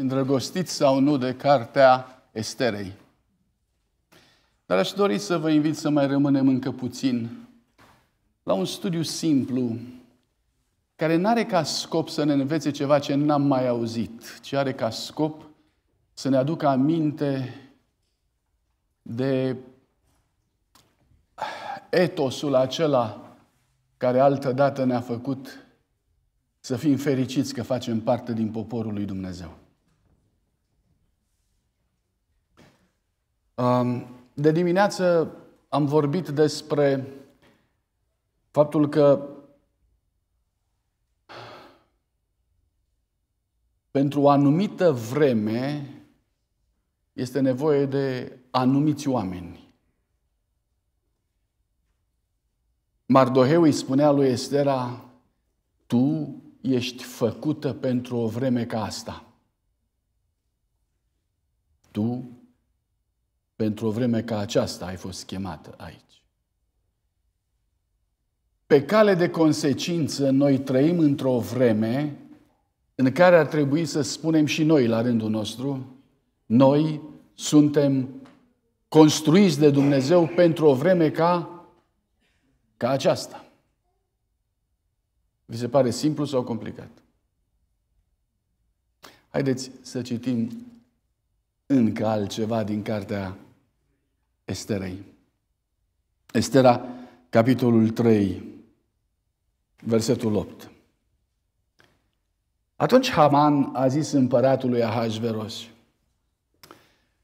îndrăgostit sau nu de cartea Esterei. Dar aș dori să vă invit să mai rămânem încă puțin la un studiu simplu, care nu are ca scop să ne învețe ceva ce n-am mai auzit, ci are ca scop să ne aducă aminte de etosul acela care altădată ne-a făcut să fim fericiți că facem parte din poporul lui Dumnezeu. De dimineață am vorbit despre faptul că pentru o anumită vreme este nevoie de anumiți oameni. Mardoheu îi spunea lui Estera, tu ești făcută pentru o vreme ca asta. Tu pentru o vreme ca aceasta ai fost chemată aici. Pe cale de consecință, noi trăim într-o vreme în care ar trebui să spunem și noi, la rândul nostru, noi suntem construiți de Dumnezeu pentru o vreme ca, ca aceasta. Vi se pare simplu sau complicat? Haideți să citim încă altceva din cartea Esterei. Estera, capitolul 3, versetul 8. Atunci Haman a zis împăratului Ahasveros,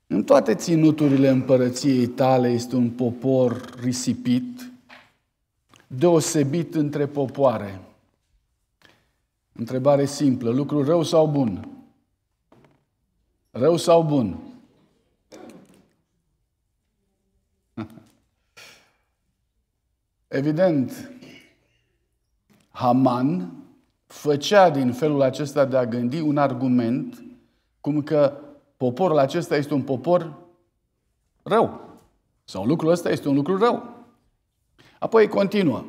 în toate ținuturile împărăției tale este un popor risipit, deosebit între popoare. Întrebare simplă, lucru rău sau bun? Rău sau bun? Evident, Haman făcea din felul acesta de a gândi un argument cum că poporul acesta este un popor rău. Sau lucrul ăsta este un lucru rău. Apoi continuă.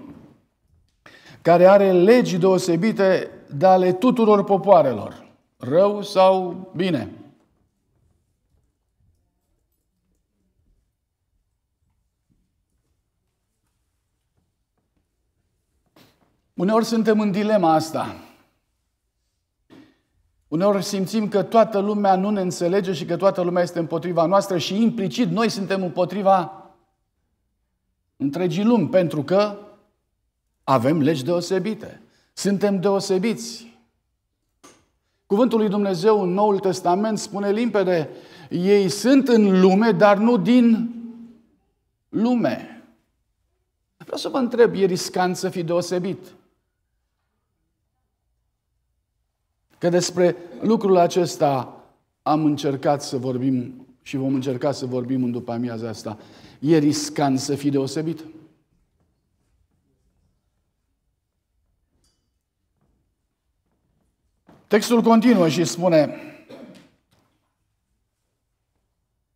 Care are legi deosebite de ale tuturor popoarelor. Rău sau bine. Uneori suntem în dilema asta. Uneori simțim că toată lumea nu ne înțelege și că toată lumea este împotriva noastră și implicit noi suntem împotriva întregii lumi, pentru că avem legi deosebite. Suntem deosebiți. Cuvântul lui Dumnezeu în Noul Testament spune limpede, ei sunt în lume, dar nu din lume. Vreau să vă întreb, e riscant să fii deosebit? Că despre lucrul acesta am încercat să vorbim și vom încerca să vorbim în după amiaza asta. E riscant să fii deosebit? Textul continuă și spune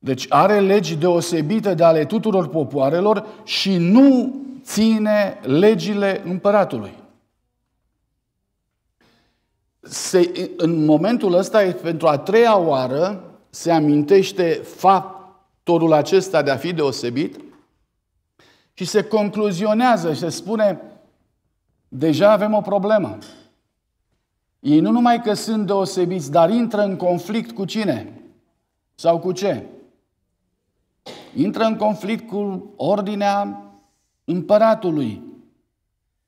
Deci are legi deosebite de ale tuturor popoarelor și nu ține legile împăratului se, în momentul ăsta, pentru a treia oară, se amintește factorul acesta de a fi deosebit și se concluzionează și se spune, deja avem o problemă. Ei nu numai că sunt deosebiți, dar intră în conflict cu cine? Sau cu ce? Intră în conflict cu ordinea împăratului.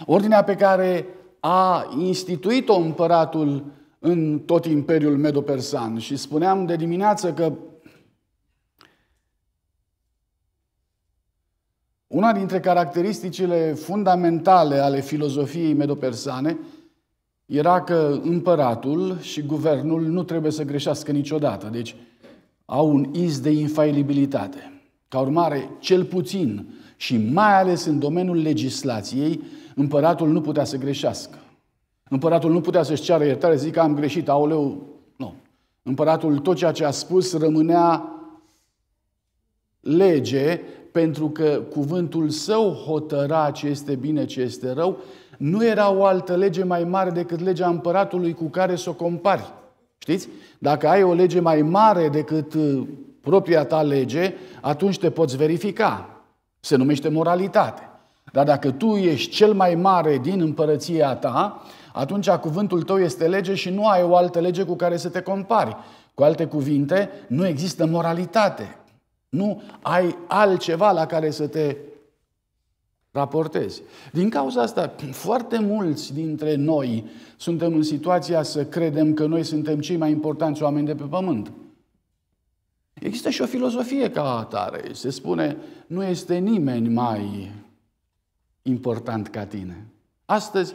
Ordinea pe care a instituit-o împăratul în tot imperiul medo-persan. Și spuneam de dimineață că una dintre caracteristicile fundamentale ale filozofiei medopersane era că împăratul și guvernul nu trebuie să greșească niciodată. Deci au un iz de infailibilitate. Ca urmare, cel puțin și mai ales în domeniul legislației, Împăratul nu putea să greșească. Împăratul nu putea să-și ceară iertare, zic că am greșit, aoleu, nu. Împăratul tot ceea ce a spus rămânea lege, pentru că cuvântul său hotăra ce este bine, ce este rău, nu era o altă lege mai mare decât legea împăratului cu care să o compari. Știți? Dacă ai o lege mai mare decât uh, propria ta lege, atunci te poți verifica. Se numește moralitate. Dar dacă tu ești cel mai mare din împărăția ta, atunci cuvântul tău este lege și nu ai o altă lege cu care să te compari. Cu alte cuvinte, nu există moralitate. Nu ai altceva la care să te raportezi. Din cauza asta, foarte mulți dintre noi suntem în situația să credem că noi suntem cei mai importanți oameni de pe pământ. Există și o filozofie ca atare. Se spune, nu este nimeni mai important ca tine. Astăzi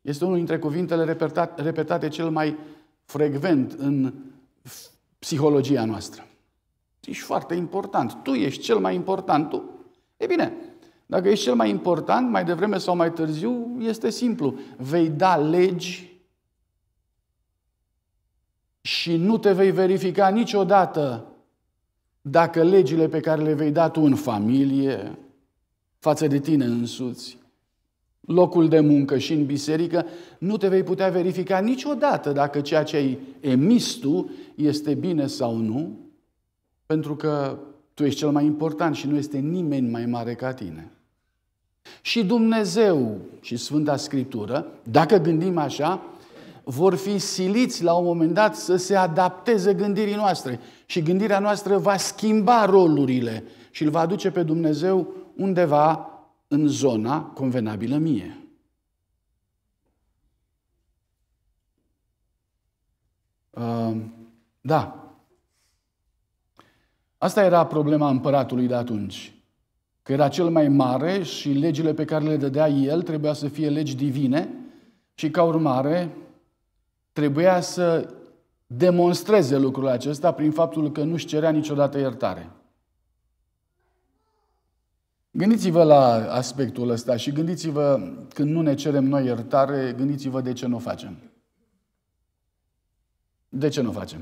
este unul dintre cuvintele repetate, cel mai frecvent în psihologia noastră. Ești foarte important. Tu ești cel mai important. Tu. E bine, dacă ești cel mai important, mai devreme sau mai târziu, este simplu. Vei da legi și nu te vei verifica niciodată dacă legile pe care le vei da tu în familie, față de tine însuți, locul de muncă și în biserică, nu te vei putea verifica niciodată dacă ceea ce ai emis tu este bine sau nu, pentru că tu ești cel mai important și nu este nimeni mai mare ca tine. Și Dumnezeu și Sfânta Scriptură, dacă gândim așa, vor fi siliți la un moment dat să se adapteze gândirii noastre. Și gândirea noastră va schimba rolurile și îl va aduce pe Dumnezeu undeva în zona convenabilă mie. Ehm, da. Asta era problema împăratului de atunci. Că era cel mai mare și legile pe care le dădea el trebuia să fie legi divine și ca urmare trebuia să demonstreze lucrul acesta prin faptul că nu-și cerea niciodată iertare. Gândiți-vă la aspectul ăsta și gândiți-vă când nu ne cerem noi iertare, gândiți-vă de ce nu o facem. De ce nu o facem?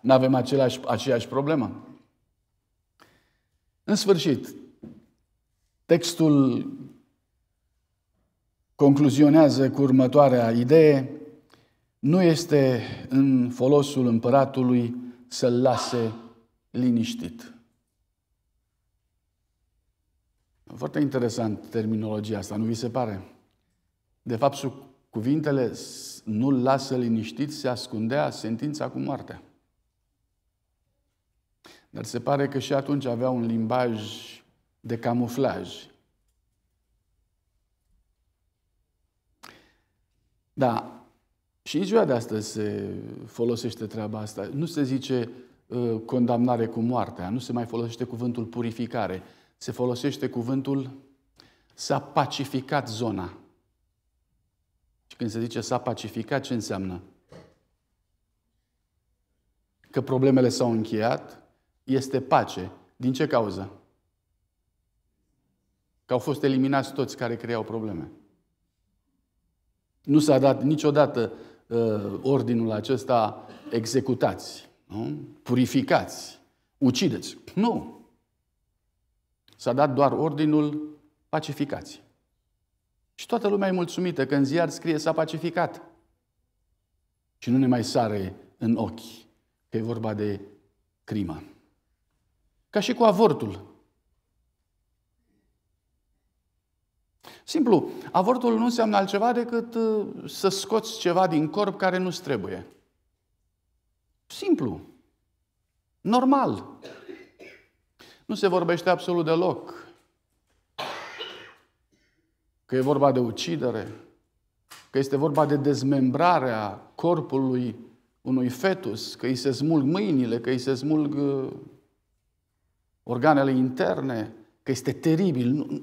Nu avem aceeași problemă? În sfârșit, textul concluzionează cu următoarea idee, nu este în folosul împăratului să-l lase liniștit. Foarte interesant terminologia asta, nu vi se pare? De fapt, sub cuvintele nu-l lasă liniștit, se ascundea sentința cu moartea. Dar se pare că și atunci avea un limbaj de camuflaj. Da, și în ziua de astăzi se folosește treaba asta. Nu se zice uh, condamnare cu moartea, nu se mai folosește cuvântul purificare se folosește cuvântul s-a pacificat zona. Și când se zice s-a pacificat, ce înseamnă? Că problemele s-au încheiat, este pace. Din ce cauză? Că au fost eliminați toți care creau probleme. Nu s-a dat niciodată uh, ordinul acesta executați, nu? purificați, ucideți. Nu. S-a dat doar ordinul pacificați. Și toată lumea e mulțumită că în ziar scrie s-a pacificat. Și nu ne mai sare în ochi că e vorba de crimă. Ca și cu avortul. Simplu, avortul nu înseamnă altceva decât uh, să scoți ceva din corp care nu-ți trebuie. Simplu. Normal. Nu se vorbește absolut deloc. Că e vorba de ucidere, că este vorba de dezmembrarea corpului unui fetus, că îi se smulg mâinile, că îi se smulg uh, organele interne, că este teribil.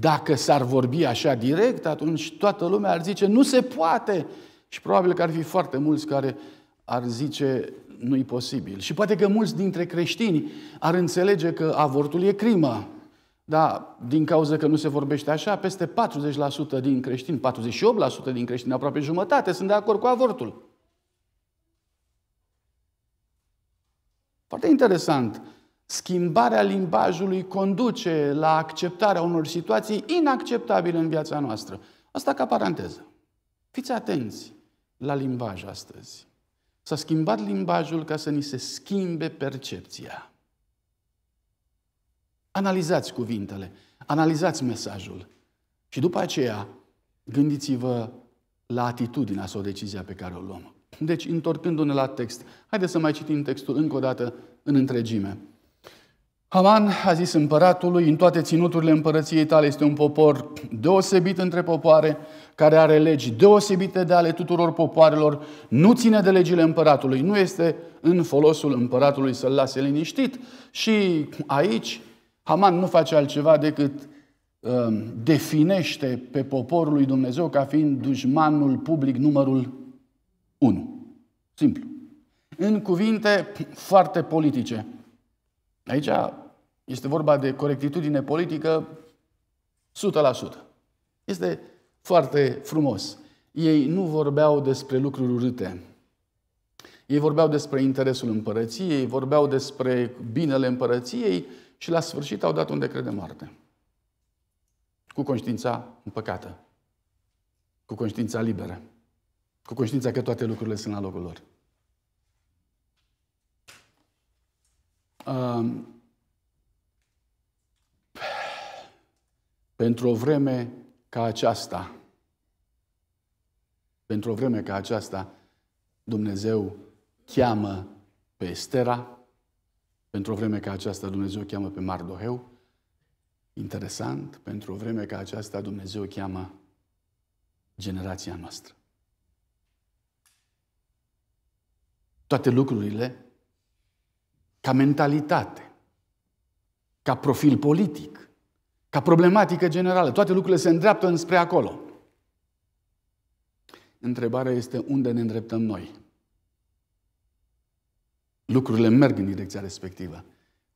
Dacă s-ar vorbi așa direct, atunci toată lumea ar zice, nu se poate. Și probabil că ar fi foarte mulți care ar zice, nu-i posibil. Și poate că mulți dintre creștini ar înțelege că avortul e crimă, dar din cauza că nu se vorbește așa, peste 40% din creștini, 48% din creștini, aproape jumătate, sunt de acord cu avortul. Foarte interesant. Schimbarea limbajului conduce la acceptarea unor situații inacceptabile în viața noastră. Asta ca paranteză. Fiți atenți la limbaj astăzi. S-a schimbat limbajul ca să ni se schimbe percepția. Analizați cuvintele, analizați mesajul și după aceea gândiți-vă la atitudinea sau decizia pe care o luăm. Deci, întorcându-ne la text, haideți să mai citim textul încă o dată în întregime. Haman a zis împăratului, în toate ținuturile împărăției tale este un popor deosebit între popoare, care are legi deosebite de ale tuturor popoarelor, nu ține de legile împăratului, nu este în folosul împăratului să-l lase liniștit. Și aici Haman nu face altceva decât um, definește pe poporul lui Dumnezeu ca fiind dușmanul public numărul 1. Simplu. În cuvinte foarte politice. Aici este vorba de corectitudine politică 100%. Este foarte frumos. Ei nu vorbeau despre lucruri urâte. Ei vorbeau despre interesul împărăției, vorbeau despre binele împărăției și la sfârșit au dat un decret de moarte. Cu conștiința împăcată. Cu conștiința liberă. Cu conștiința că toate lucrurile sunt la locul lor. Um, pentru o vreme, ca aceasta, pentru o vreme ca aceasta, Dumnezeu cheamă pe Estera, pentru o vreme ca aceasta Dumnezeu cheamă pe Mardoheu. Interesant, pentru o vreme ca aceasta Dumnezeu cheamă generația noastră. Toate lucrurile, ca mentalitate, ca profil politic, ca problematică generală. Toate lucrurile se îndreaptă înspre acolo. Întrebarea este unde ne îndreptăm noi. Lucrurile merg în direcția respectivă.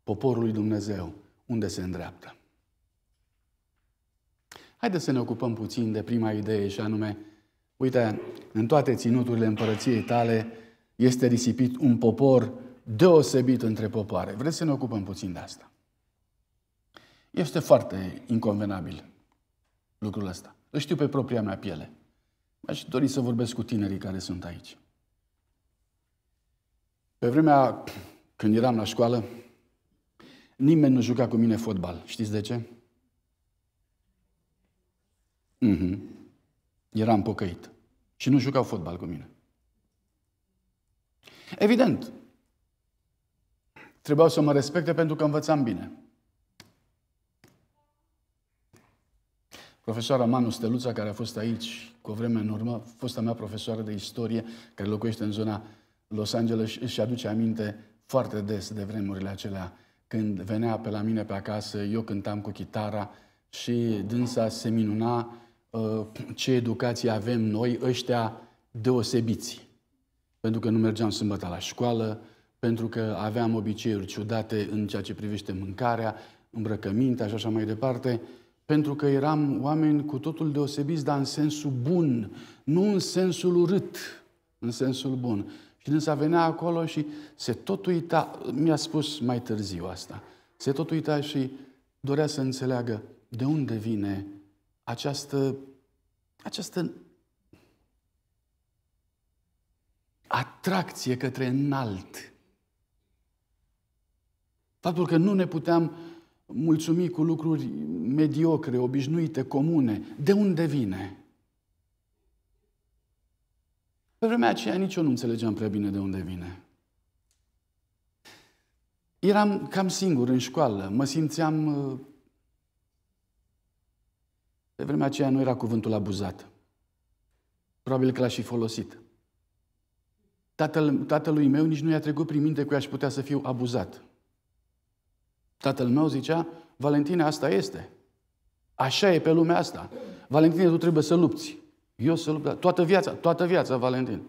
Poporul lui Dumnezeu, unde se îndreaptă? Haideți să ne ocupăm puțin de prima idee și anume, uite, în toate ținuturile împărăției tale este risipit un popor deosebit între popoare. Vreți să ne ocupăm puțin de asta? Este foarte inconvenabil lucrul ăsta. Îl știu pe propria mea piele. Aș dori să vorbesc cu tinerii care sunt aici. Pe vremea când eram la școală, nimeni nu juca cu mine fotbal. Știți de ce? Mm-hmm. Eram pocăit. Și nu jucau fotbal cu mine. Evident, trebuiau să mă respecte pentru că învățam bine. Profesoara Manu Steluța, care a fost aici cu o vreme în urmă, fosta mea profesoară de istorie, care locuiește în zona Los Angeles, își aduce aminte foarte des de vremurile acelea, când venea pe la mine pe acasă, eu cântam cu chitara și dânsa se minuna ce educație avem noi, ăștia deosebiți. Pentru că nu mergeam sâmbătă la școală, pentru că aveam obiceiuri ciudate în ceea ce privește mâncarea, îmbrăcămintea și așa mai departe pentru că eram oameni cu totul deosebiți, dar în sensul bun, nu în sensul urât, în sensul bun. Și însă venea acolo și se tot uita, mi-a spus mai târziu asta, se tot uita și dorea să înțeleagă de unde vine această, această atracție către înalt. Faptul că nu ne puteam mulțumi cu lucruri mediocre, obișnuite, comune, de unde vine? Pe vremea aceea nici eu nu înțelegeam prea bine de unde vine. Eram cam singur în școală, mă simțeam... Uh, pe vremea aceea nu era cuvântul abuzat. Probabil că l-aș fi folosit. Tatăl, tatălui meu nici nu i-a trecut prin minte că aș putea să fiu abuzat. Tatăl meu zicea, Valentine, asta este. Așa e pe lumea asta. Valentine, tu trebuie să lupți. Eu să lupt. Da, toată viața, toată viața, Valentin.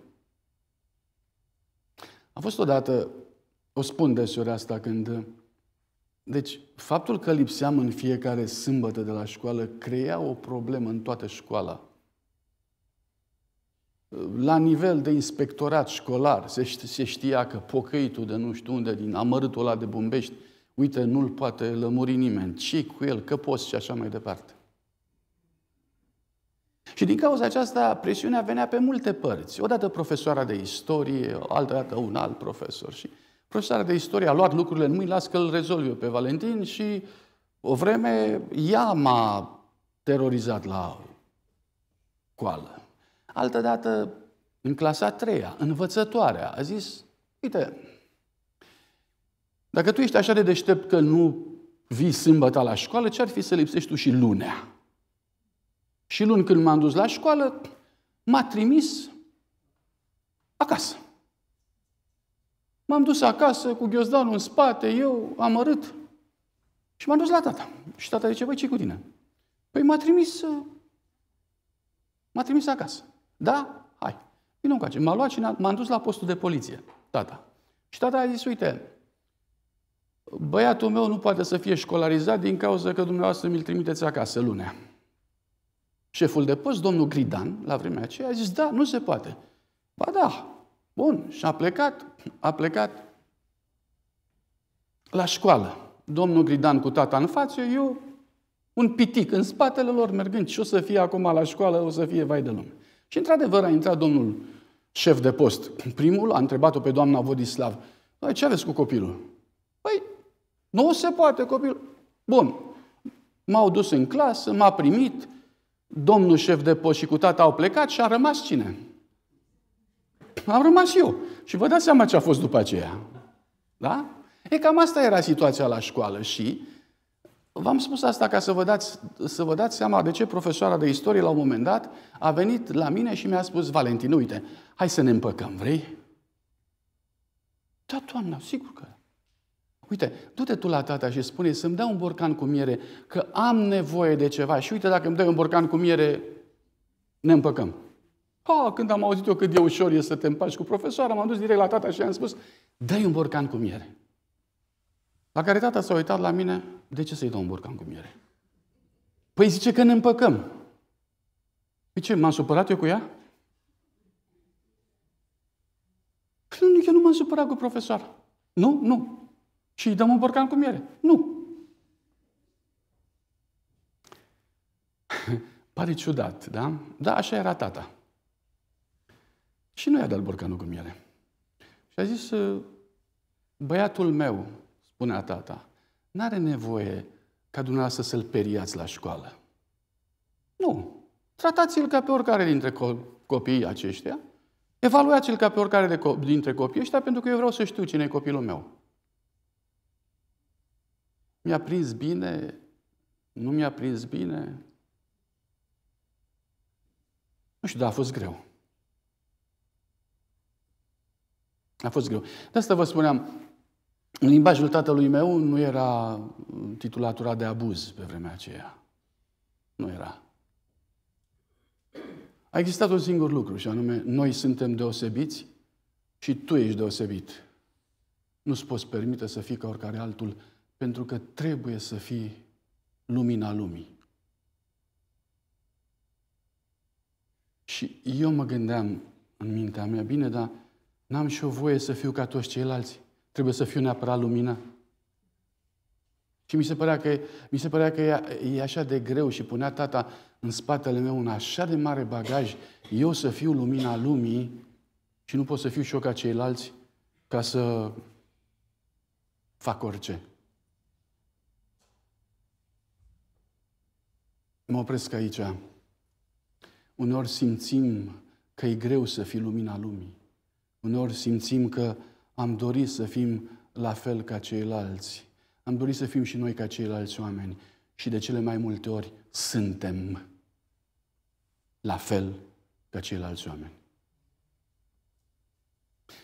A fost odată, o spun deseori asta când... Deci, faptul că lipseam în fiecare sâmbătă de la școală crea o problemă în toată școala. La nivel de inspectorat școlar, se, știa că pocăitul de nu știu unde, din amărâtul ăla de Bumbești, uite, nu-l poate lămuri nimeni, ci cu el, că poți și așa mai departe. Și din cauza aceasta, presiunea venea pe multe părți. Odată profesoara de istorie, altă dată un alt profesor. Și profesoara de istorie a luat lucrurile în mâini, las că îl rezolv eu pe Valentin și o vreme ea m-a terorizat la coală. Altă dată, în clasa a treia, învățătoarea a zis, uite, dacă tu ești așa de deștept că nu vii sâmbătă la școală, ce-ar fi să lipsești tu și lunea? Și luni când m-am dus la școală, m-a trimis acasă. M-am dus acasă cu ghiozdanul în spate, eu amărât. Și m-am dus la tata. Și tata zice, băi, ce cu tine? Păi m-a trimis, uh, m-a trimis acasă. Da? Hai. Vino încoace. M-a luat și m-am dus la postul de poliție, tata. Și tata a zis, uite, băiatul meu nu poate să fie școlarizat din cauza că dumneavoastră mi-l trimiteți acasă lunea. Șeful de post, domnul Gridan, la vremea aceea, a zis, da, nu se poate. Ba da, bun, și a plecat, a plecat la școală. Domnul Gridan cu tata în față, eu un pitic în spatele lor mergând. Și o să fie acum la școală, o să fie vai de lume. Și într-adevăr a intrat domnul șef de post. Primul a întrebat-o pe doamna Vodislav, ce aveți cu copilul? Nu se poate, copil. Bun. M-au dus în clasă, m-a primit, domnul șef de post și cu tata au plecat și a rămas cine? Am rămas eu. Și vă dați seama ce a fost după aceea. Da? E cam asta era situația la școală și v-am spus asta ca să vă, dați, să vă dați seama de ce profesoara de istorie la un moment dat a venit la mine și mi-a spus Valentin, uite, hai să ne împăcăm, vrei? Da, doamna, sigur că Uite, du-te tu la tata și spune să-mi dea un borcan cu miere, că am nevoie de ceva. Și uite, dacă îmi dai un borcan cu miere, ne împăcăm. Ha, când am auzit eu cât de ușor e să te împaci cu profesoara, m-am dus direct la tata și i-am spus, dă-i un borcan cu miere. La care tata s-a uitat la mine, de ce să-i dau un borcan cu miere? Păi zice că ne împăcăm. Păi ce, m-am supărat eu cu ea? Păi nu, eu nu m-am supărat cu profesoara. Nu, nu, și îi dăm un borcan cu miere. Nu. Pare ciudat, da? Da, așa era tata. Și nu i-a dat borcanul cu miere. Și a zis, uh, băiatul meu, spunea tata, n-are nevoie ca dumneavoastră să-l periați la școală. Nu. Tratați-l ca pe oricare dintre copiii aceștia. Evaluați-l ca pe oricare dintre copiii ăștia, pentru că eu vreau să știu cine e copilul meu. Mi-a prins bine? Nu mi-a prins bine? Nu știu, dar a fost greu. A fost greu. De asta vă spuneam, în limbajul tatălui meu nu era titulatura de abuz pe vremea aceea. Nu era. A existat un singur lucru și anume, noi suntem deosebiți și tu ești deosebit. Nu-ți poți permite să fii ca oricare altul pentru că trebuie să fii lumina lumii. Și eu mă gândeam în mintea mea, bine, dar n-am și o voie să fiu ca toți ceilalți. Trebuie să fiu neapărat lumina. Și mi se părea că, mi se părea că e, e așa de greu și punea tata în spatele meu un așa de mare bagaj, eu să fiu lumina lumii și nu pot să fiu și eu ca ceilalți ca să fac orice. Mă opresc aici. Uneori simțim că e greu să fii lumina lumii. Uneori simțim că am dorit să fim la fel ca ceilalți. Am dorit să fim și noi ca ceilalți oameni. Și de cele mai multe ori suntem la fel ca ceilalți oameni.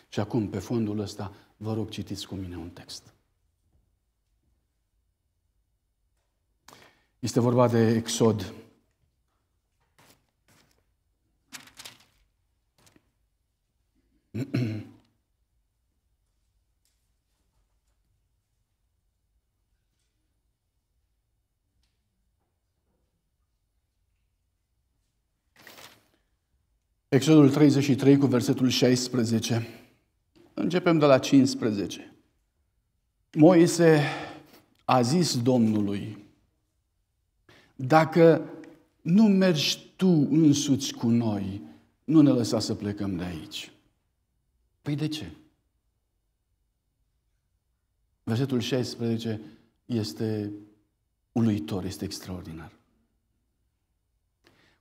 Și acum, pe fondul ăsta, vă rog, citiți cu mine un text. Este vorba de Exod. Exodul 33 cu versetul 16. Începem de la 15. Moise a zis Domnului, dacă nu mergi tu însuți cu noi, nu ne lăsa să plecăm de aici. Păi de ce? Versetul 16 este uluitor, este extraordinar.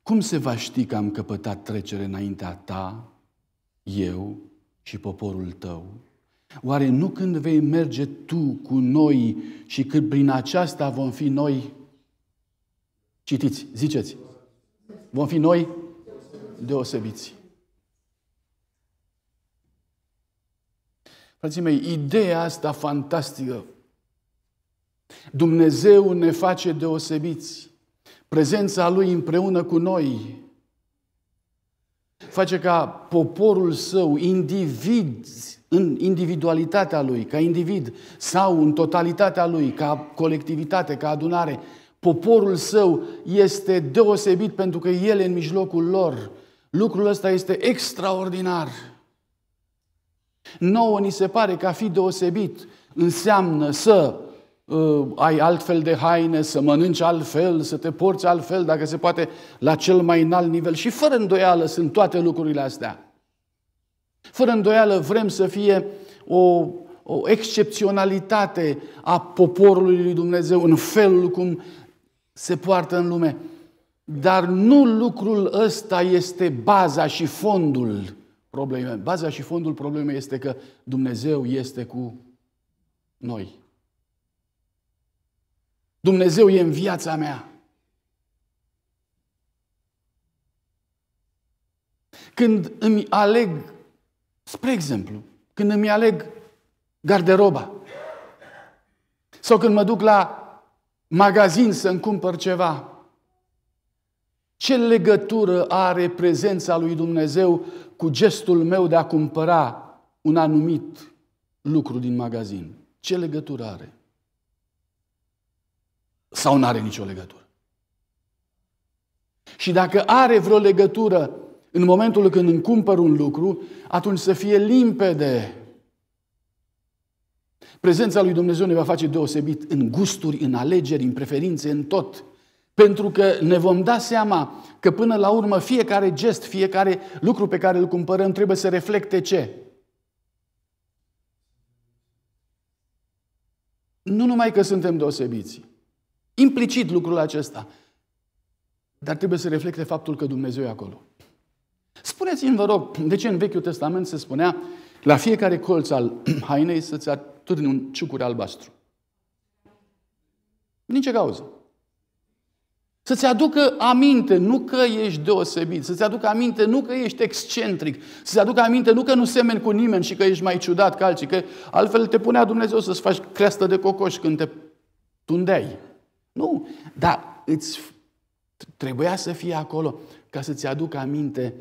Cum se va ști că am căpătat trecere înaintea ta, eu și poporul tău? Oare nu când vei merge tu cu noi și când prin aceasta vom fi noi Citiți, ziceți. Vom fi noi deosebiți. Frații mei, ideea asta fantastică. Dumnezeu ne face deosebiți. Prezența Lui împreună cu noi face ca poporul său, indivizi, în individualitatea lui, ca individ sau în totalitatea lui, ca colectivitate, ca adunare, Poporul său este deosebit pentru că el e în mijlocul lor. Lucrul ăsta este extraordinar. Nouă ni se pare că a fi deosebit înseamnă să uh, ai altfel de haine, să mănânci altfel, să te porți altfel, dacă se poate, la cel mai înalt nivel. Și fără îndoială sunt toate lucrurile astea. Fără îndoială vrem să fie o, o excepționalitate a poporului lui Dumnezeu în felul cum se poartă în lume. Dar nu lucrul ăsta este baza și fondul problemei. Baza și fondul problemei este că Dumnezeu este cu noi. Dumnezeu e în viața mea. Când îmi aleg, spre exemplu, când îmi aleg garderoba sau când mă duc la magazin să-mi cumpăr ceva. Ce legătură are prezența lui Dumnezeu cu gestul meu de a cumpăra un anumit lucru din magazin? Ce legătură are? Sau nu are nicio legătură? Și dacă are vreo legătură în momentul când îmi cumpăr un lucru, atunci să fie limpede Prezența lui Dumnezeu ne va face deosebit în gusturi, în alegeri, în preferințe, în tot. Pentru că ne vom da seama că până la urmă fiecare gest, fiecare lucru pe care îl cumpărăm trebuie să reflecte ce? Nu numai că suntem deosebiți, implicit lucrul acesta, dar trebuie să reflecte faptul că Dumnezeu e acolo. Spuneți-mi, vă rog, de ce în Vechiul Testament se spunea la fiecare colț al hainei să-ți aturni un ciucur albastru. Nici ce cauză? Să-ți aducă aminte, nu că ești deosebit, să-ți aducă aminte, nu că ești excentric, să-ți aducă aminte, nu că nu semeni cu nimeni și că ești mai ciudat ca alții, că altfel te punea Dumnezeu să-ți faci creastă de cocoș când te tundeai. Nu, dar îți trebuia să fie acolo ca să-ți aducă aminte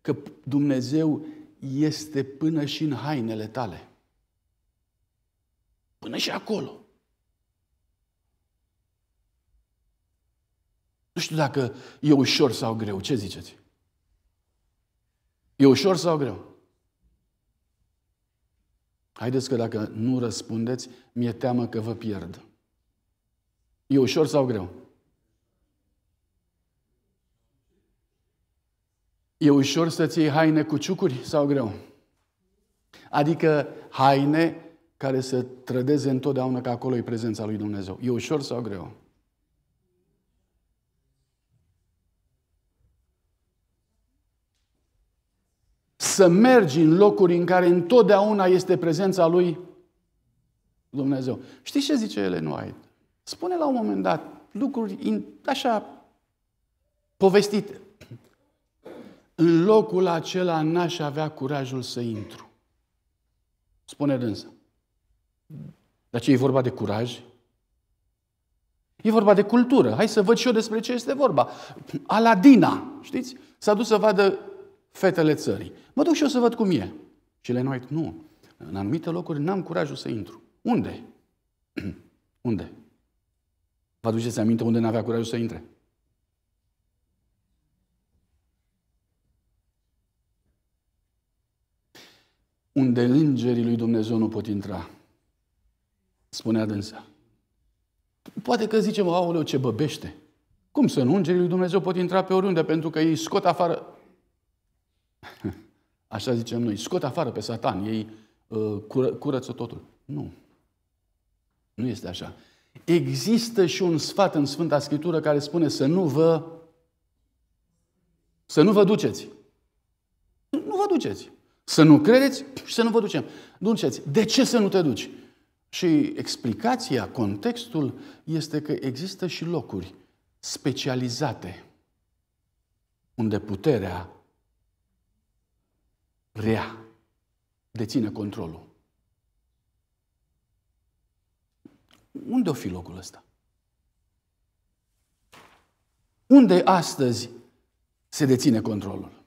că Dumnezeu este până și în hainele tale. Până și acolo. Nu știu dacă e ușor sau greu. Ce ziceți? E ușor sau greu? Haideți că dacă nu răspundeți, mi-e teamă că vă pierd. E ușor sau greu? E ușor să-ți iei haine cu ciucuri sau greu? Adică haine care să trădeze întotdeauna că acolo e prezența lui Dumnezeu. E ușor sau greu? Să mergi în locuri în care întotdeauna este prezența lui Dumnezeu. Știi ce zice ele nu ai? Spune la un moment dat lucruri așa povestite în locul acela n-aș avea curajul să intru. Spune dânsa. Dar ce e vorba de curaj? E vorba de cultură. Hai să văd și eu despre ce este vorba. Aladina, știți? S-a dus să vadă fetele țării. Mă duc și eu să văd cum e. Și le noi, nu. În anumite locuri n-am curajul să intru. Unde? unde? Vă aduceți aminte unde n-avea curajul să intre? unde îngerii lui Dumnezeu nu pot intra. Spunea dânsa. Poate că zicem, aoleu, ce băbește. Cum să nu? Îngerii lui Dumnezeu pot intra pe oriunde, pentru că ei scot afară. Așa zicem noi, scot afară pe satan, ei uh, cură, curăță totul. Nu. Nu este așa. Există și un sfat în Sfânta Scriptură care spune să nu vă să nu vă duceți. Nu vă duceți. Să nu credeți și să nu vă ducem. Duceți. De ce să nu te duci? Și explicația, contextul, este că există și locuri specializate unde puterea rea deține controlul. Unde o fi locul ăsta? Unde astăzi se deține controlul?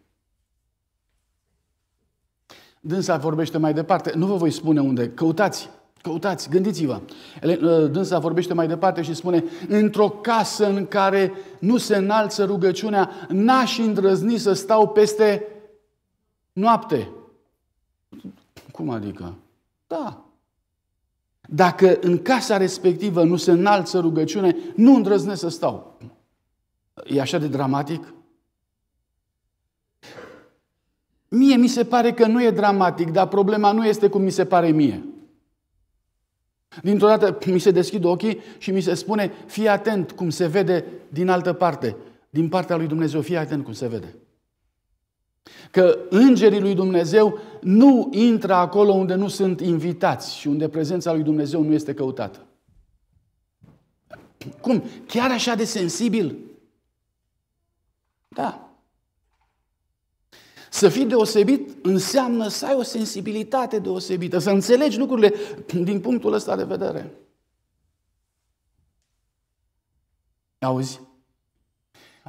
Dânsa vorbește mai departe. Nu vă voi spune unde. Căutați, căutați, gândiți-vă. Ă, dânsa vorbește mai departe și spune Într-o casă în care nu se înalță rugăciunea, n-aș îndrăzni să stau peste noapte. Cum adică? Da. Dacă în casa respectivă nu se înalță rugăciune, nu îndrăznesc să stau. E așa de dramatic? Mie mi se pare că nu e dramatic, dar problema nu este cum mi se pare mie. Dintr-o dată mi se deschid ochii și mi se spune, fii atent cum se vede din altă parte, din partea lui Dumnezeu, fii atent cum se vede. Că îngerii lui Dumnezeu nu intră acolo unde nu sunt invitați și unde prezența lui Dumnezeu nu este căutată. Cum? Chiar așa de sensibil? Da. Să fii deosebit înseamnă să ai o sensibilitate deosebită, să înțelegi lucrurile din punctul ăsta de vedere. Auzi?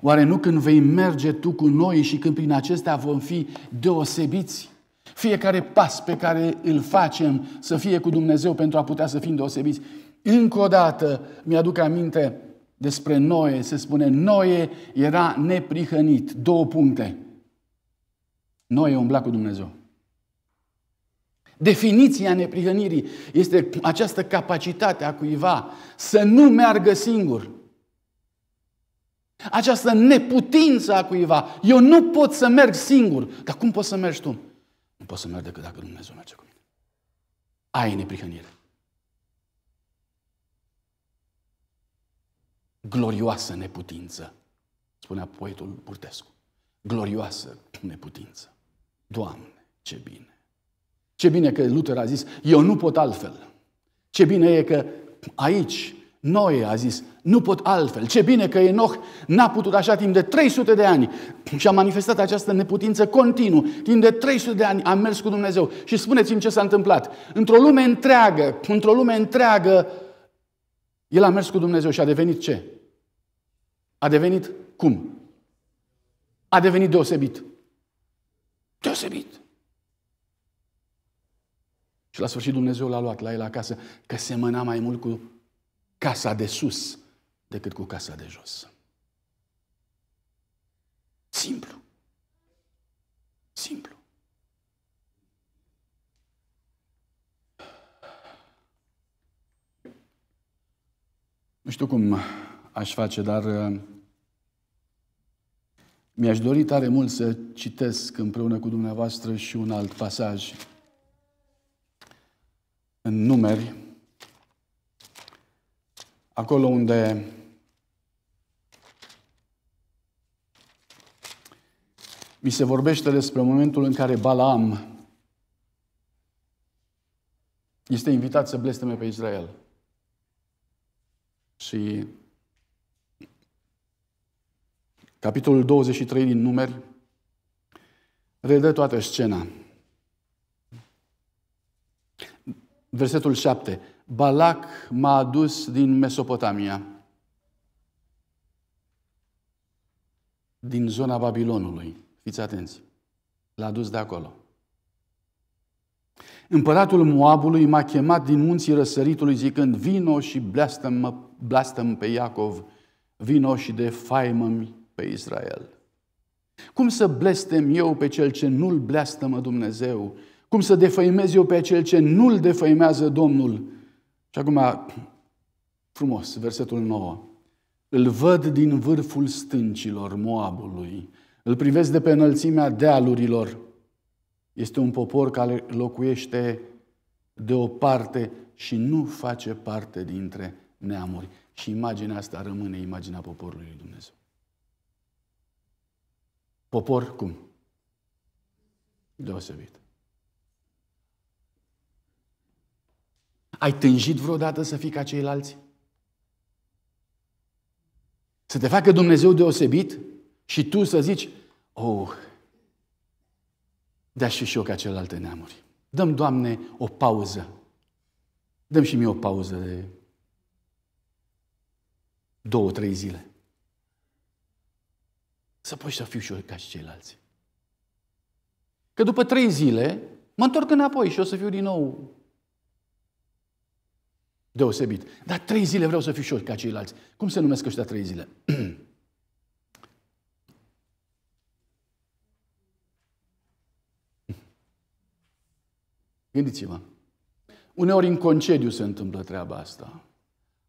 Oare nu când vei merge tu cu noi și când prin acestea vom fi deosebiți? Fiecare pas pe care îl facem să fie cu Dumnezeu pentru a putea să fim deosebiți. Încă o dată mi-aduc aminte despre Noe. Se spune Noe era neprihănit. Două puncte. Noi umbla cu Dumnezeu. Definiția neprihănirii este această capacitate a cuiva să nu meargă singur. Această neputință a cuiva. Eu nu pot să merg singur. Dar cum poți să mergi tu? Nu poți să merg decât dacă Dumnezeu merge cu mine. Ai neprihănire. Glorioasă neputință, spunea poetul Burtescu. Glorioasă neputință. Doamne, ce bine! Ce bine că Luther a zis, eu nu pot altfel. Ce bine e că aici Noe a zis, nu pot altfel. Ce bine că Enoch n-a putut așa timp de 300 de ani și a manifestat această neputință continuu. Timp de 300 de ani a mers cu Dumnezeu. Și spuneți-mi ce s-a întâmplat. Într-o lume întreagă, într-o lume întreagă, el a mers cu Dumnezeu și a devenit ce? A devenit cum? A devenit deosebit deosebit. Și la sfârșit Dumnezeu l-a luat la el acasă, că semăna mai mult cu casa de sus decât cu casa de jos. Simplu. Simplu. Nu știu cum aș face, dar uh, mi-aș dori tare mult să citesc împreună cu dumneavoastră și un alt pasaj în numeri, acolo unde mi se vorbește despre momentul în care Balaam este invitat să blesteme pe Israel. Și capitolul 23 din numeri, redă toată scena. Versetul 7. Balac m-a adus din Mesopotamia, din zona Babilonului. Fiți atenți. L-a adus de acolo. Împăratul Moabului m-a chemat din munții răsăritului zicând, vino și blastăm, mă pe Iacov, vino și de faimă-mi pe Israel. Cum să blestem eu pe cel ce nu-l blestemă Dumnezeu? Cum să defăimez eu pe cel ce nu-l defăimează Domnul? Și acum, frumos, versetul 9. Îl văd din vârful stâncilor Moabului, îl privesc de pe înălțimea dealurilor. Este un popor care locuiește de o parte și nu face parte dintre neamuri. Și imaginea asta rămâne imaginea poporului lui Dumnezeu. Popor cum? Deosebit. Ai tânjit vreodată să fii ca ceilalți? Să te facă Dumnezeu deosebit și tu să zici, oh, de-aș fi și eu ca celelalte neamuri. Dăm, Doamne, o pauză. Dăm și mie o pauză de două, trei zile să pot să fiu și eu ca și ceilalți. Că după trei zile mă întorc înapoi și o să fiu din nou deosebit. Dar trei zile vreau să fiu și eu ca ceilalți. Cum se numesc ăștia trei zile? Gândiți-vă. Uneori în concediu se întâmplă treaba asta.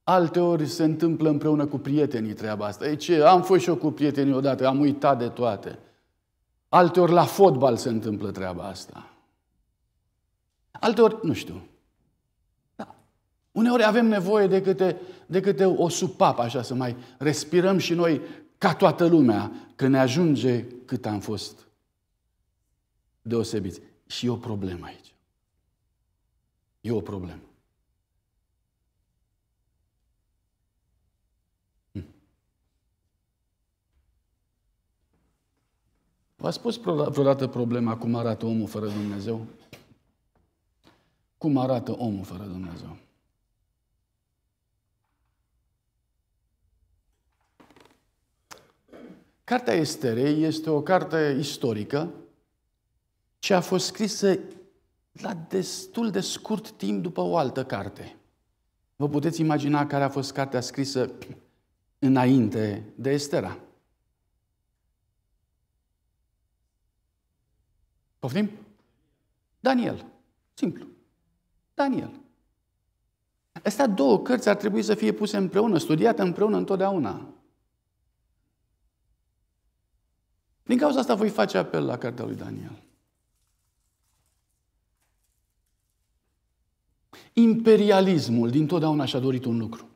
Alteori se întâmplă împreună cu prietenii treaba asta. E ce? Am fost și eu cu prietenii odată, am uitat de toate. Alteori la fotbal se întâmplă treaba asta. Alteori, nu știu. Da. Uneori avem nevoie de câte, de câte o supapă, așa, să mai respirăm și noi ca toată lumea, că ne ajunge cât am fost deosebiți. Și e o problemă aici. E o problemă. v ați spus vreodată problema cum arată omul fără Dumnezeu? Cum arată omul fără Dumnezeu? Cartea Esterei este o carte istorică ce a fost scrisă la destul de scurt timp după o altă carte. Vă puteți imagina care a fost cartea scrisă înainte de Estera. Poftim? Daniel. Simplu. Daniel. Astea două cărți ar trebui să fie puse împreună, studiate împreună întotdeauna. Din cauza asta voi face apel la cartea lui Daniel. Imperialismul din dintotdeauna și-a dorit un lucru.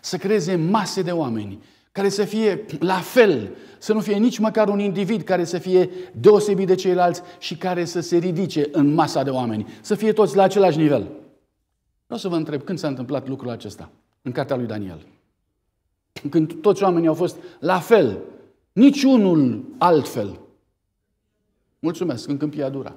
Să creeze mase de oameni care să fie la fel, să nu fie nici măcar un individ care să fie deosebit de ceilalți și care să se ridice în masa de oameni, să fie toți la același nivel. Vreau să vă întreb când s-a întâmplat lucrul acesta în cartea lui Daniel. Când toți oamenii au fost la fel, niciunul altfel. Mulțumesc, în Câmpia Dura.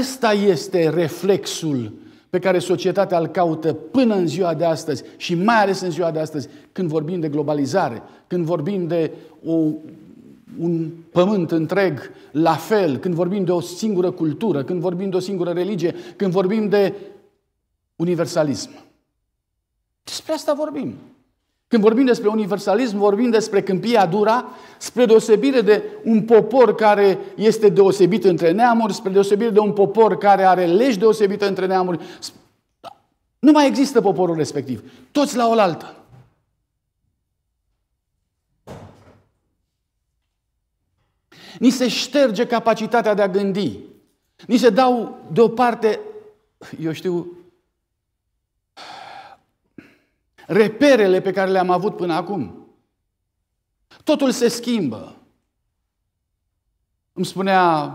Ăsta este reflexul pe care societatea îl caută până în ziua de astăzi și mai ales în ziua de astăzi, când vorbim de globalizare, când vorbim de o, un pământ întreg la fel, când vorbim de o singură cultură, când vorbim de o singură religie, când vorbim de universalism. Despre asta vorbim. Când vorbim despre universalism, vorbim despre câmpia dura, spre deosebire de un popor care este deosebit între neamuri, spre deosebire de un popor care are legi deosebite între neamuri. Nu mai există poporul respectiv. Toți la oaltă. Ni se șterge capacitatea de a gândi. Ni se dau deoparte, eu știu, reperele pe care le-am avut până acum. Totul se schimbă. Îmi spunea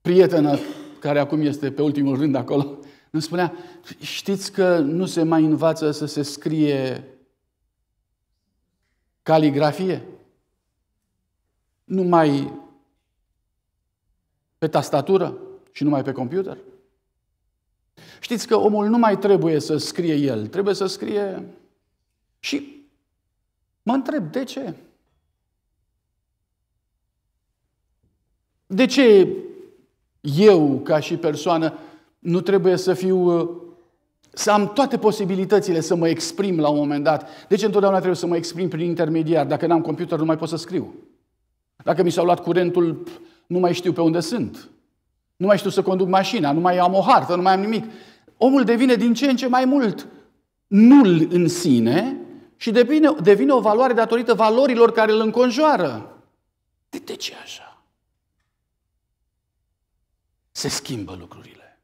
prietena care acum este pe ultimul rând acolo, îmi spunea, știți că nu se mai învață să se scrie caligrafie? Numai pe tastatură și numai pe computer? Știți că omul nu mai trebuie să scrie el, trebuie să scrie. Și mă întreb, de ce? De ce eu, ca și persoană, nu trebuie să fiu uh, să am toate posibilitățile să mă exprim la un moment dat. De ce întotdeauna trebuie să mă exprim prin intermediar? Dacă n-am computer, nu mai pot să scriu. Dacă mi s-a luat curentul, nu mai știu pe unde sunt. Nu mai știu să conduc mașina, nu mai am o hartă, nu mai am nimic. Omul devine din ce în ce mai mult nul în sine și devine, devine o valoare datorită valorilor care îl înconjoară. De, de ce așa? Se schimbă lucrurile.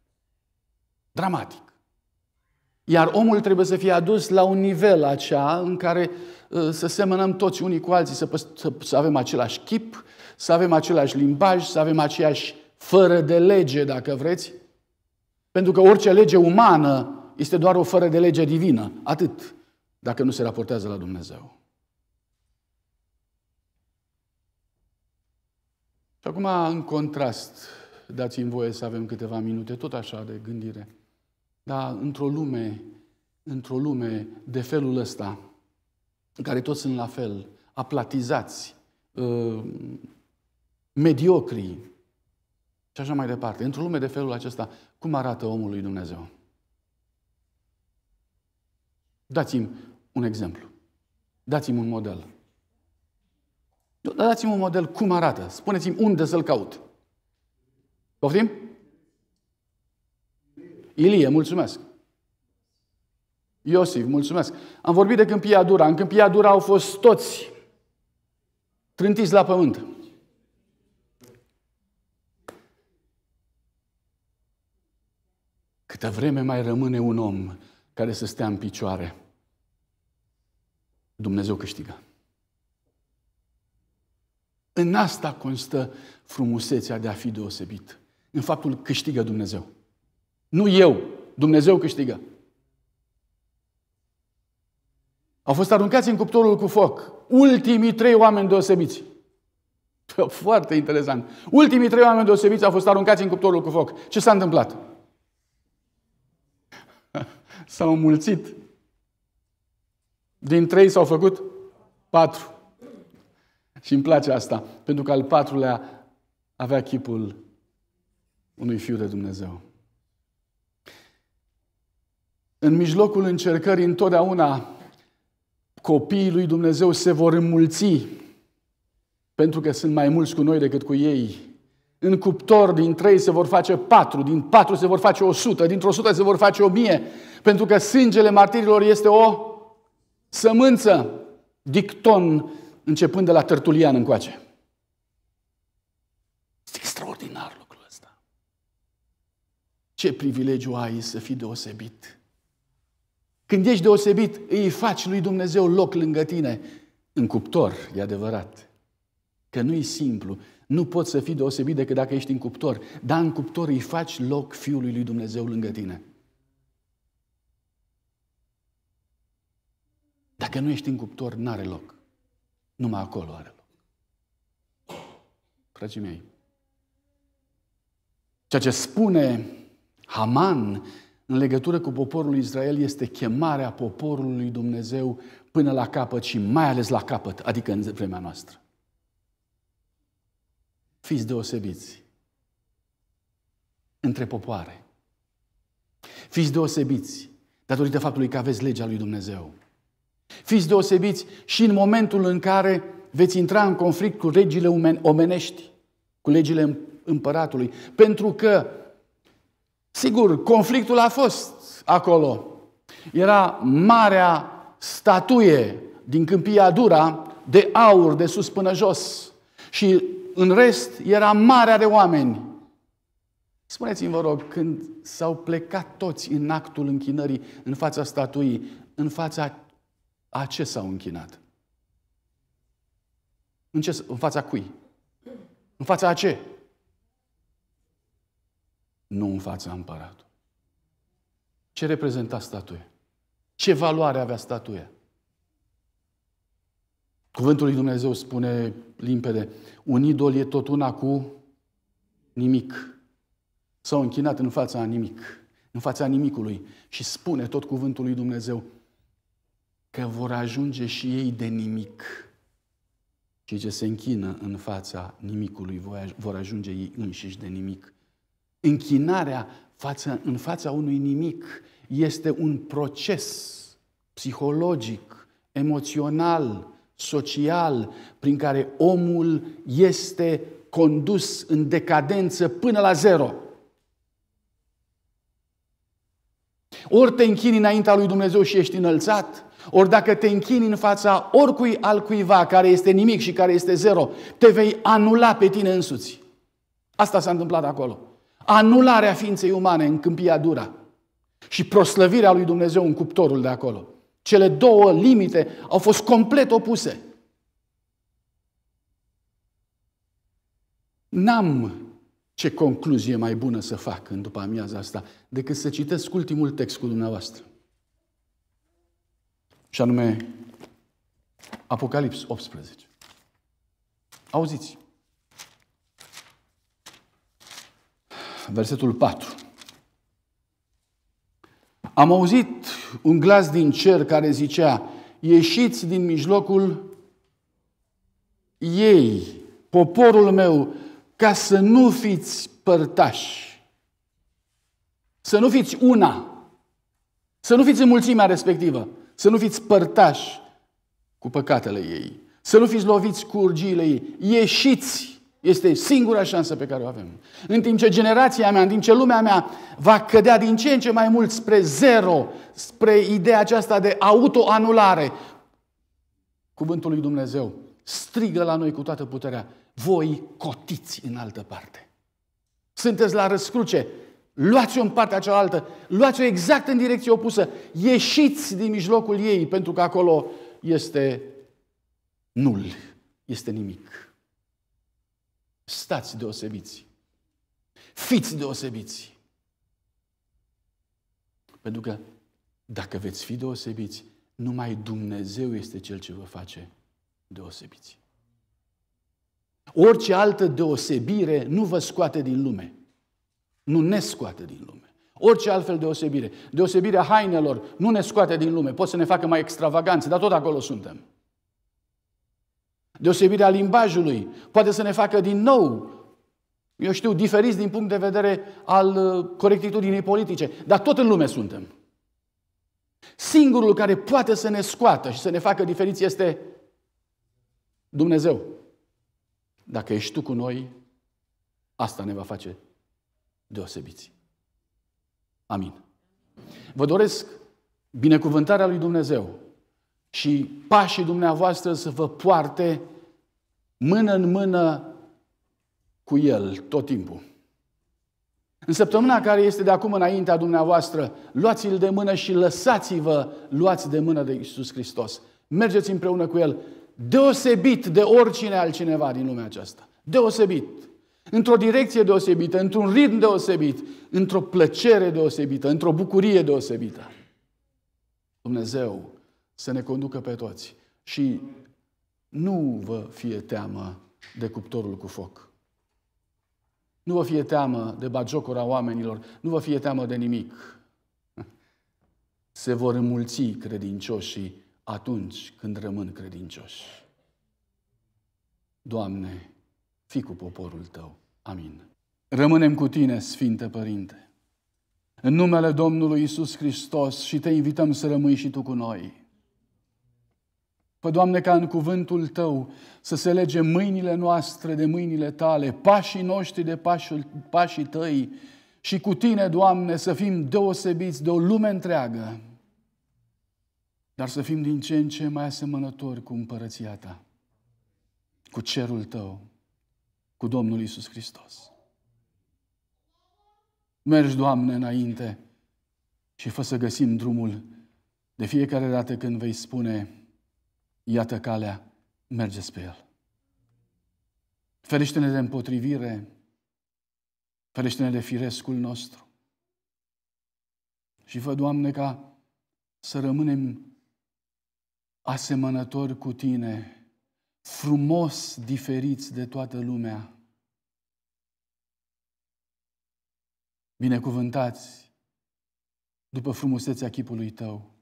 Dramatic. Iar omul trebuie să fie adus la un nivel acea în care ă, să semănăm toți unii cu alții, să, să, să avem același chip, să avem același limbaj, să avem aceeași fără de lege, dacă vreți, pentru că orice lege umană este doar o fără de lege divină, atât, dacă nu se raportează la Dumnezeu. Și acum, în contrast, dați-mi voie să avem câteva minute, tot așa, de gândire. Dar într-o lume, într-o lume de felul ăsta, în care toți sunt la fel, aplatizați, uh, mediocri, și așa mai departe. Într-o lume de felul acesta, cum arată omul lui Dumnezeu? Dați-mi un exemplu. Dați-mi un model. Da, da, dați-mi un model cum arată. Spuneți-mi unde să-l caut. Poftim? Ilie, mulțumesc. Iosif, mulțumesc. Am vorbit de Câmpia Dura. În Câmpia Dura au fost toți trântiți la pământ. Câtă vreme mai rămâne un om care să stea în picioare, Dumnezeu câștigă. În asta constă frumusețea de a fi deosebit. În faptul câștigă Dumnezeu. Nu eu, Dumnezeu câștigă. Au fost aruncați în cuptorul cu foc ultimii trei oameni deosebiți. Foarte interesant. Ultimii trei oameni deosebiți au fost aruncați în cuptorul cu foc. Ce s-a întâmplat? s-au mulțit. Din trei s-au făcut patru. Și îmi place asta, pentru că al patrulea avea chipul unui fiu de Dumnezeu. În mijlocul încercării, întotdeauna copiii lui Dumnezeu se vor înmulți, pentru că sunt mai mulți cu noi decât cu ei. În cuptor din trei se vor face patru, din patru se vor face o sută, dintr-o sută se vor face o mie, pentru că sângele martirilor este o sămânță, dicton, începând de la Tertulian încoace. Este extraordinar lucrul ăsta. Ce privilegiu ai să fii deosebit. Când ești deosebit, îi faci lui Dumnezeu loc lângă tine. În cuptor, e adevărat. Că nu e simplu. Nu poți să fii deosebit decât dacă ești în cuptor, dar în cuptor îi faci loc Fiului lui Dumnezeu lângă tine. Dacă nu ești în cuptor, n-are loc. Numai acolo are loc. Frații mei, ceea ce spune Haman în legătură cu poporul Israel este chemarea poporului Dumnezeu până la capăt și mai ales la capăt, adică în vremea noastră fiți deosebiți între popoare. Fiți deosebiți datorită faptului că aveți legea lui Dumnezeu. Fiți deosebiți și în momentul în care veți intra în conflict cu regile omenești, cu legile împăratului. Pentru că, sigur, conflictul a fost acolo. Era marea statuie din Câmpia Dura de aur de sus până jos. Și în rest, era marea de oameni. Spuneți-mi, vă rog, când s-au plecat toți în actul închinării în fața statuii, în fața a ce s-au închinat? În, ce, în fața cui? În fața a ce? Nu în fața împăratului. Ce reprezenta statuie? Ce valoare avea statuia? Cuvântul lui Dumnezeu spune limpede, un idol e tot una cu nimic. S-au închinat în fața nimic, în fața nimicului și spune tot cuvântul lui Dumnezeu că vor ajunge și ei de nimic. Cei ce se închină în fața nimicului vor ajunge ei înșiși de nimic. Închinarea față, în fața unui nimic este un proces psihologic, emoțional, social prin care omul este condus în decadență până la zero. Ori te închini înaintea lui Dumnezeu și ești înălțat, ori dacă te închini în fața oricui altcuiva care este nimic și care este zero, te vei anula pe tine însuți. Asta s-a întâmplat acolo. Anularea ființei umane în câmpia dura și proslăvirea lui Dumnezeu în cuptorul de acolo. Cele două limite au fost complet opuse. N-am ce concluzie mai bună să fac în după amiaza asta decât să citesc ultimul text cu dumneavoastră. Și anume Apocalips 18. Auziți. Versetul 4. Am auzit un glas din cer care zicea, ieșiți din mijlocul ei, poporul meu, ca să nu fiți părtași. Să nu fiți una. Să nu fiți în mulțimea respectivă. Să nu fiți părtași cu păcatele ei. Să nu fiți loviți cu urgiile ei. Ieșiți este singura șansă pe care o avem. În timp ce generația mea, în timp ce lumea mea va cădea din ce în ce mai mult spre zero, spre ideea aceasta de autoanulare, cuvântul lui Dumnezeu strigă la noi cu toată puterea, voi cotiți în altă parte. Sunteți la răscruce, luați-o în partea cealaltă, luați-o exact în direcție opusă, ieșiți din mijlocul ei, pentru că acolo este nul, este nimic. Stați deosebiți. Fiți deosebiți. Pentru că dacă veți fi deosebiți, numai Dumnezeu este Cel ce vă face deosebiți. Orice altă deosebire nu vă scoate din lume. Nu ne scoate din lume. Orice altfel deosebire. Deosebirea hainelor nu ne scoate din lume. Poți să ne facă mai extravaganți, dar tot acolo suntem deosebirea limbajului, poate să ne facă din nou, eu știu, diferiți din punct de vedere al uh, corectitudinii politice, dar tot în lume suntem. Singurul care poate să ne scoată și să ne facă diferiți este Dumnezeu. Dacă ești tu cu noi, asta ne va face deosebiți. Amin. Vă doresc binecuvântarea lui Dumnezeu și pașii dumneavoastră să vă poarte mână în mână cu El tot timpul. În săptămâna care este de acum înaintea dumneavoastră, luați-l de mână și lăsați-vă luați de mână de Isus Hristos. Mergeți împreună cu El, deosebit de oricine altcineva din lumea aceasta. Deosebit. Într-o direcție deosebită, într-un ritm deosebit, într-o plăcere deosebită, într-o bucurie deosebită. Dumnezeu să ne conducă pe toți. Și nu vă fie teamă de cuptorul cu foc. Nu vă fie teamă de bagiocura oamenilor, nu vă fie teamă de nimic. Se vor înmulți credincioșii atunci când rămân credincioși. Doamne, fi cu poporul Tău. Amin. Rămânem cu Tine, Sfinte Părinte. În numele Domnului Isus Hristos și Te invităm să rămâi și Tu cu noi. Fă, Doamne, ca în cuvântul Tău să se lege mâinile noastre de mâinile Tale, pașii noștri de pașul, pașii Tăi și cu Tine, Doamne, să fim deosebiți de o lume întreagă, dar să fim din ce în ce mai asemănători cu împărăția Ta, cu cerul Tău, cu Domnul Isus Hristos. Mergi, Doamne, înainte și fă să găsim drumul de fiecare dată când vei spune Iată calea, mergeți pe el. Ferește-ne de împotrivire, ferește-ne de firescul nostru. Și fă, Doamne, ca să rămânem asemănători cu Tine, frumos diferiți de toată lumea. Binecuvântați după frumusețea chipului Tău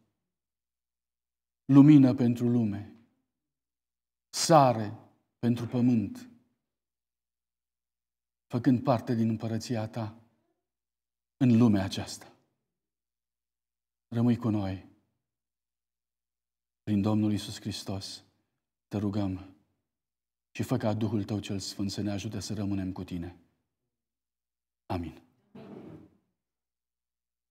lumină pentru lume, sare pentru pământ, făcând parte din împărăția ta în lumea aceasta. Rămâi cu noi. Prin Domnul Isus Hristos te rugăm și fă ca Duhul Tău cel Sfânt să ne ajute să rămânem cu Tine. Amin.